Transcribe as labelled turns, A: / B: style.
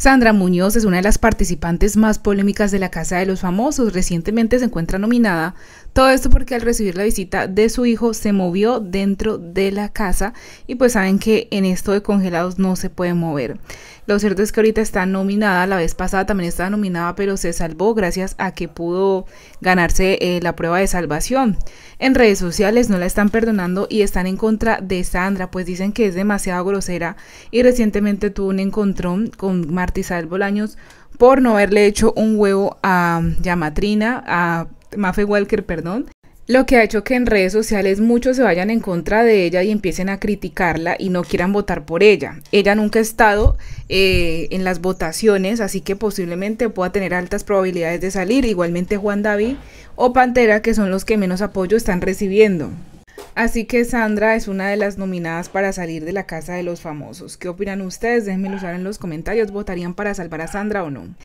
A: Sandra Muñoz es una de las participantes más polémicas de la Casa de los Famosos. Recientemente se encuentra nominada todo esto porque al recibir la visita de su hijo se movió dentro de la casa y pues saben que en esto de congelados no se puede mover. Lo cierto es que ahorita está nominada, la vez pasada también estaba nominada pero se salvó gracias a que pudo ganarse eh, la prueba de salvación. En redes sociales no la están perdonando y están en contra de Sandra pues dicen que es demasiado grosera y recientemente tuvo un encontrón con Martizal Bolaños por no haberle hecho un huevo a mm, Yamatrina, a Mafe Walker, perdón. Lo que ha hecho que en redes sociales muchos se vayan en contra de ella y empiecen a criticarla y no quieran votar por ella. Ella nunca ha estado eh, en las votaciones, así que posiblemente pueda tener altas probabilidades de salir. Igualmente Juan David o Pantera, que son los que menos apoyo están recibiendo. Así que Sandra es una de las nominadas para salir de la casa de los famosos. ¿Qué opinan ustedes? Déjenmelo saber en los comentarios. ¿Votarían para salvar a Sandra o no?